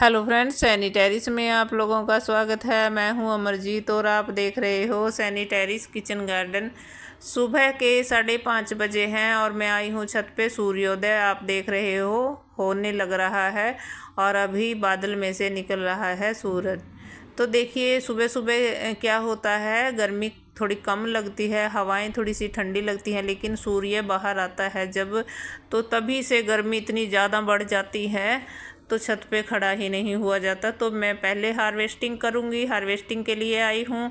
hello friends sanitaries में आप लोगों का स्वागत है मैं हूं अमरजीत और आप देख रहे हो टेरिस किचन गार्डन सुबह के साढ़े पाँच बजे हैं और मैं आई हूं छत पे सूर्योदय आप देख रहे हो होने लग रहा है और अभी बादल में से निकल रहा है सूरज तो देखिए सुबह सुबह क्या होता है गर्मी थोड़ी कम लगती है हवाएं थोड़ी सी ठंडी लगती हैं लेकिन सूर्य बाहर आता है जब तो तभी से गर्मी इतनी ज़्यादा बढ़ जाती है तो छत पे खड़ा ही नहीं हुआ जाता तो मैं पहले हार्वेस्टिंग करूँगी हार्वेस्टिंग के लिए आई हूँ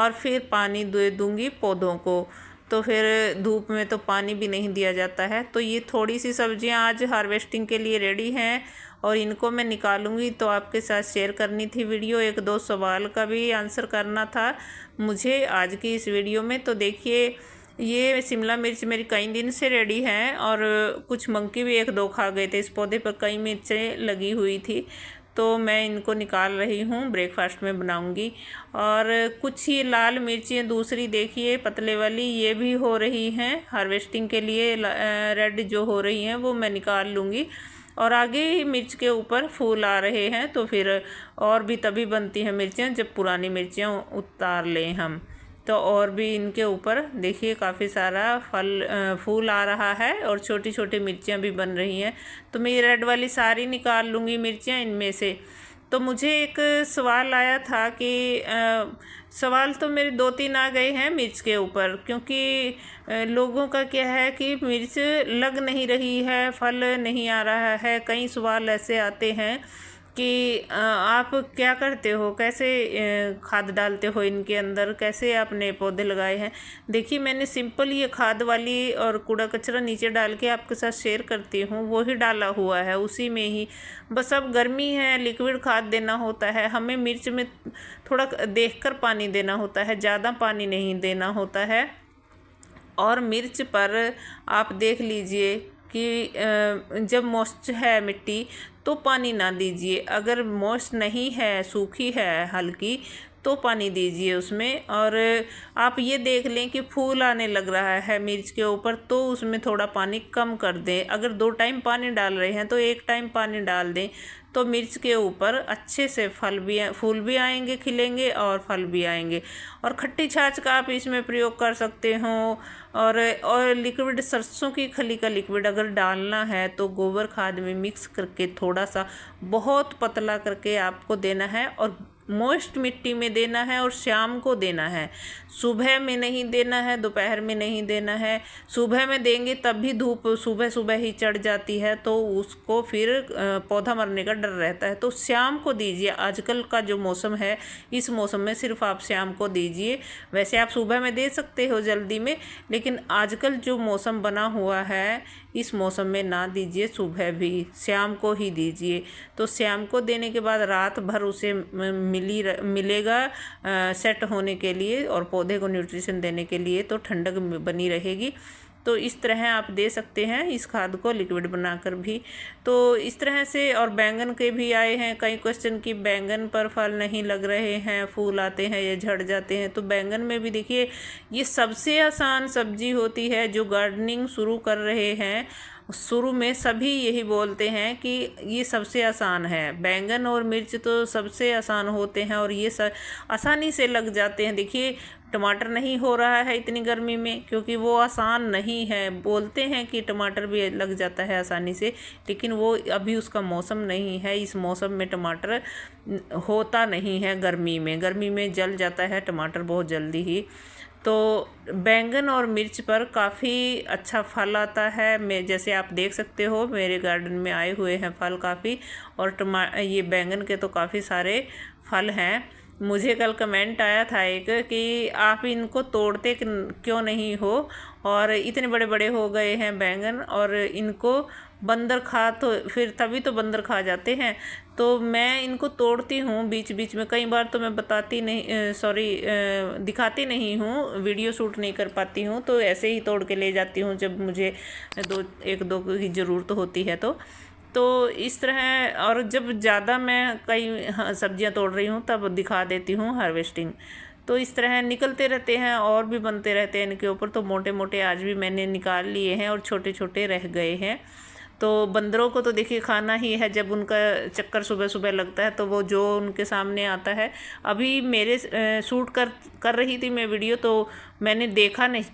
और फिर पानी दे दूँगी पौधों को तो फिर धूप में तो पानी भी नहीं दिया जाता है तो ये थोड़ी सी सब्जियाँ आज हार्वेस्टिंग के लिए रेडी हैं और इनको मैं निकालूंगी तो आपके साथ शेयर करनी थी वीडियो एक दो सवाल का भी आंसर करना था मुझे आज की इस वीडियो में तो देखिए ये शिमला मिर्च मेरी कई दिन से रेडी है और कुछ मंकी भी एक दो खा गए थे इस पौधे पर कई मिर्चें लगी हुई थी तो मैं इनको निकाल रही हूँ ब्रेकफास्ट में बनाऊँगी और कुछ ये लाल मिर्चियाँ दूसरी देखिए पतले वाली ये भी हो रही हैं हार्वेस्टिंग के लिए रेड जो हो रही हैं वो मैं निकाल लूँगी और आगे ही मिर्च के ऊपर फूल आ रहे हैं तो फिर और भी तभी बनती हैं मिर्चियाँ जब पुरानी मिर्चियाँ उतार लें हम तो और भी इनके ऊपर देखिए काफ़ी सारा फल फूल आ रहा है और छोटी छोटी मिर्चियाँ भी बन रही हैं तो मैं ये रेड वाली सारी निकाल लूँगी मिर्चियाँ इनमें से तो मुझे एक सवाल आया था कि आ, सवाल तो मेरे दो तीन आ गए हैं मिर्च के ऊपर क्योंकि लोगों का क्या है कि मिर्च लग नहीं रही है फल नहीं आ रहा है कई सवाल ऐसे आते हैं कि आप क्या करते हो कैसे खाद डालते हो इनके अंदर कैसे आपने पौधे लगाए हैं देखिए मैंने सिंपल ये खाद वाली और कूड़ा कचरा नीचे डाल के आपके साथ शेयर करती हूँ वो ही डाला हुआ है उसी में ही बस अब गर्मी है लिक्विड खाद देना होता है हमें मिर्च में थोड़ा देख कर पानी देना होता है ज़्यादा पानी नहीं देना होता है और मिर्च पर आप देख लीजिए कि जब मोस्ट है मिट्टी तो पानी ना दीजिए अगर मोस्ट नहीं है सूखी है हल्की तो पानी दीजिए उसमें और आप ये देख लें कि फूल आने लग रहा है मिर्च के ऊपर तो उसमें थोड़ा पानी कम कर दें अगर दो टाइम पानी डाल रहे हैं तो एक टाइम पानी डाल दें तो मिर्च के ऊपर अच्छे से फल भी फूल भी आएंगे खिलेंगे और फल भी आएंगे और खट्टी छाछ का आप इसमें प्रयोग कर सकते हो और और लिक्विड सरसों की खली का लिक्विड अगर डालना है तो गोबर खाद में मिक्स करके थोड़ा सा बहुत पतला करके आपको देना है और मोस्ट मिट्टी में देना है और शाम को देना है सुबह में नहीं देना है दोपहर में नहीं देना है सुबह में देंगे तब भी धूप सुबह सुबह ही चढ़ जाती है तो उसको फिर पौधा मरने का डर रहता है तो शाम को दीजिए आजकल का जो मौसम है इस मौसम में सिर्फ आप शाम को दीजिए वैसे आप सुबह में दे सकते हो जल्दी में लेकिन आजकल जो मौसम बना हुआ है इस मौसम में ना दीजिए सुबह भी शाम को ही दीजिए तो शाम को देने के बाद रात भर उसे मिली मिलेगा सेट होने के लिए और पौधे को न्यूट्रिशन देने के लिए तो ठंडक बनी रहेगी तो इस तरह आप दे सकते हैं इस खाद को लिक्विड बनाकर भी तो इस तरह से और बैंगन के भी आए हैं कई क्वेश्चन कि बैंगन पर फल नहीं लग रहे हैं फूल आते हैं या झड़ जाते हैं तो बैंगन में भी देखिए ये सबसे आसान सब्जी होती है जो गार्डनिंग शुरू कर रहे हैं शुरू में सभी यही बोलते हैं कि ये सबसे आसान है बैंगन और मिर्च तो सबसे आसान होते हैं और ये सब आसानी से लग जाते हैं देखिए टमाटर नहीं हो रहा है इतनी गर्मी में क्योंकि वो आसान नहीं है बोलते हैं कि टमाटर भी लग जाता है आसानी से लेकिन वो अभी उसका मौसम नहीं है इस मौसम में टमाटर होता नहीं है गर्मी में गर्मी में जल जाता है टमाटर बहुत जल्दी ही तो बैंगन और मिर्च पर काफ़ी अच्छा फल आता है मैं जैसे आप देख सकते हो मेरे गार्डन में आए हुए हैं फल काफ़ी और टमा ये बैंगन के तो काफ़ी सारे फल हैं मुझे कल कमेंट आया था एक कि आप इनको तोड़ते क्यों नहीं हो और इतने बड़े बड़े हो गए हैं बैंगन और इनको बंदर खा तो फिर तभी तो बंदर खा जाते हैं तो मैं इनको तोड़ती हूँ बीच बीच में कई बार तो मैं बताती नहीं सॉरी दिखाती नहीं हूँ वीडियो शूट नहीं कर पाती हूँ तो ऐसे ही तोड़ के ले जाती हूँ जब मुझे दो एक दो की ज़रूरत होती है तो तो इस तरह और जब ज़्यादा मैं कई हाँ, सब्जियां तोड़ रही हूँ तब दिखा देती हूँ हार्वेस्टिंग तो इस तरह निकलते रहते हैं और भी बनते रहते हैं इनके ऊपर तो मोटे मोटे आज भी मैंने निकाल लिए हैं और छोटे छोटे रह गए हैं तो बंदरों को तो देखिए खाना ही है जब उनका चक्कर सुबह सुबह लगता है तो वो जो उनके सामने आता है अभी मेरे शूट कर कर रही थी मैं वीडियो तो मैंने देखा नहीं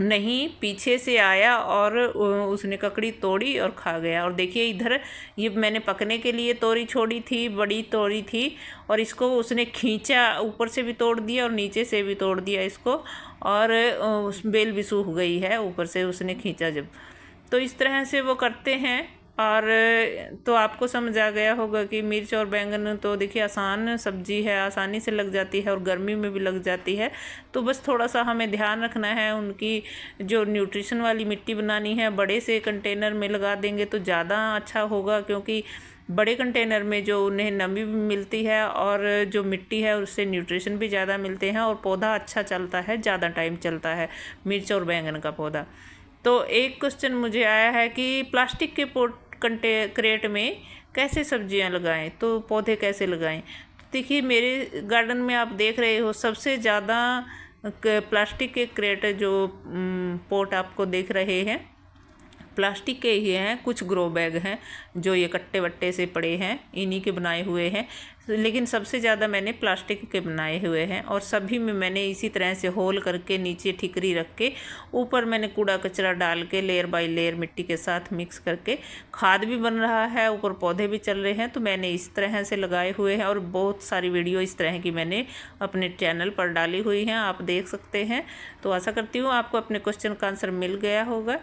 नहीं पीछे से आया और उसने ककड़ी तोड़ी और खा गया और देखिए इधर ये मैंने पकने के लिए तोरी छोड़ी थी बड़ी तोरी थी और इसको उसने खींचा ऊपर से भी तोड़ दिया और नीचे से भी तोड़ दिया इसको और बेल भी सूख गई है ऊपर से उसने खींचा जब तो इस तरह से वो करते हैं और तो आपको समझ आ गया होगा कि मिर्च और बैंगन तो देखिए आसान सब्जी है आसानी से लग जाती है और गर्मी में भी लग जाती है तो बस थोड़ा सा हमें ध्यान रखना है उनकी जो न्यूट्रिशन वाली मिट्टी बनानी है बड़े से कंटेनर में लगा देंगे तो ज़्यादा अच्छा होगा क्योंकि बड़े कंटेनर में जो उन्हें नमी भी मिलती है और जो मिट्टी है उससे न्यूट्रिशन भी ज़्यादा मिलते हैं और पौधा अच्छा चलता है ज़्यादा टाइम चलता है मिर्च और बैंगन का पौधा तो एक क्वेश्चन मुझे आया है कि प्लास्टिक के पोट कंटे क्रेट में कैसे सब्जियां लगाएं तो पौधे कैसे लगाएं तो देखिए मेरे गार्डन में आप देख रहे हो सबसे ज़्यादा प्लास्टिक के क्रेट जो पोट आपको देख रहे हैं प्लास्टिक के ही हैं कुछ ग्रो बैग हैं जो ये कट्टे वट्टे से पड़े हैं इन्हीं के बनाए हुए हैं लेकिन सबसे ज़्यादा मैंने प्लास्टिक के बनाए हुए हैं और सभी में मैंने इसी तरह से होल करके नीचे ठिकरी रख के ऊपर मैंने कूड़ा कचरा डाल के लेयर बाय लेयर मिट्टी के साथ मिक्स करके खाद भी बन रहा है ऊपर पौधे भी चल रहे हैं तो मैंने इस तरह से लगाए हुए हैं और बहुत सारी वीडियो इस तरह की मैंने अपने चैनल पर डाली हुई हैं आप देख सकते हैं तो आशा करती हूँ आपको अपने क्वेश्चन का आंसर मिल गया होगा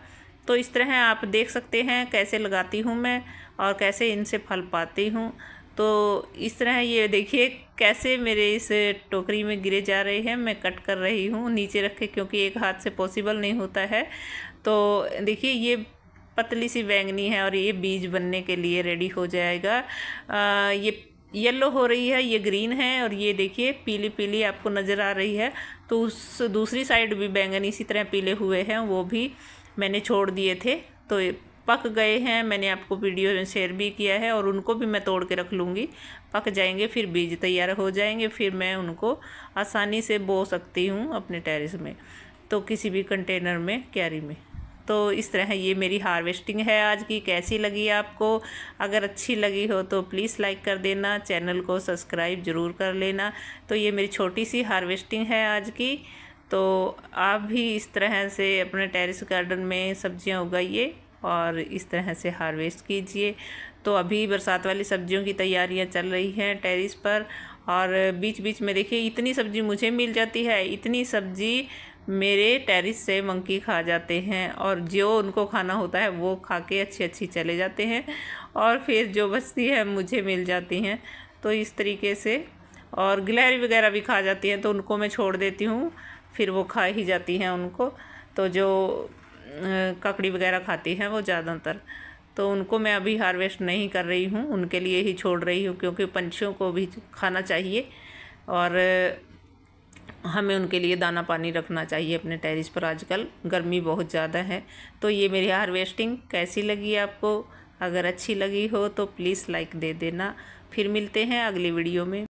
तो इस तरह आप देख सकते हैं कैसे लगाती हूँ मैं और कैसे इनसे फल पाती हूँ तो इस तरह ये देखिए कैसे मेरे इस टोकरी में गिरे जा रहे हैं मैं कट कर रही हूँ नीचे रखे क्योंकि एक हाथ से पॉसिबल नहीं होता है तो देखिए ये पतली सी बैंगनी है और ये बीज बनने के लिए रेडी हो जाएगा आ, ये येलो हो रही है ये ग्रीन है और ये देखिए पीली पीली आपको नज़र आ रही है तो उस दूसरी साइड भी बैंगनी इसी तरह पीले हुए हैं वो भी मैंने छोड़ दिए थे तो पक गए हैं मैंने आपको वीडियो शेयर भी किया है और उनको भी मैं तोड़ के रख लूँगी पक जाएंगे फिर बीज तैयार हो जाएंगे फिर मैं उनको आसानी से बो सकती हूँ अपने टेरिस में तो किसी भी कंटेनर में क्यारी में तो इस तरह ये मेरी हार्वेस्टिंग है आज की कैसी लगी आपको अगर अच्छी लगी हो तो प्लीज़ लाइक कर देना चैनल को सब्सक्राइब ज़रूर कर लेना तो ये मेरी छोटी सी हार्वेस्टिंग है आज की तो आप भी इस तरह से अपने टेरेस गार्डन में सब्जियां उगाइए और इस तरह से हार्वेस्ट कीजिए तो अभी बरसात वाली सब्जियों की तैयारियां चल रही हैं टेरिस पर और बीच बीच में देखिए इतनी सब्ज़ी मुझे मिल जाती है इतनी सब्ज़ी मेरे टेरिस से मंकी खा जाते हैं और जो उनको खाना होता है वो खा के अच्छी अच्छी चले जाते हैं और फिर जो बचती है मुझे मिल जाती हैं तो इस तरीके से और गिलहरी वगैरह भी खा जाती हैं तो उनको मैं छोड़ देती हूँ फिर वो खा ही जाती हैं उनको तो जो ककड़ी वगैरह खाती हैं वो ज़्यादातर तो उनको मैं अभी हार्वेस्ट नहीं कर रही हूँ उनके लिए ही छोड़ रही हूँ क्योंकि पंछियों को भी खाना चाहिए और हमें उनके लिए दाना पानी रखना चाहिए अपने टेरिस पर आजकल गर्मी बहुत ज़्यादा है तो ये मेरी हार्वेस्टिंग कैसी लगी आपको अगर अच्छी लगी हो तो प्लीज़ लाइक दे देना फिर मिलते हैं अगली वीडियो में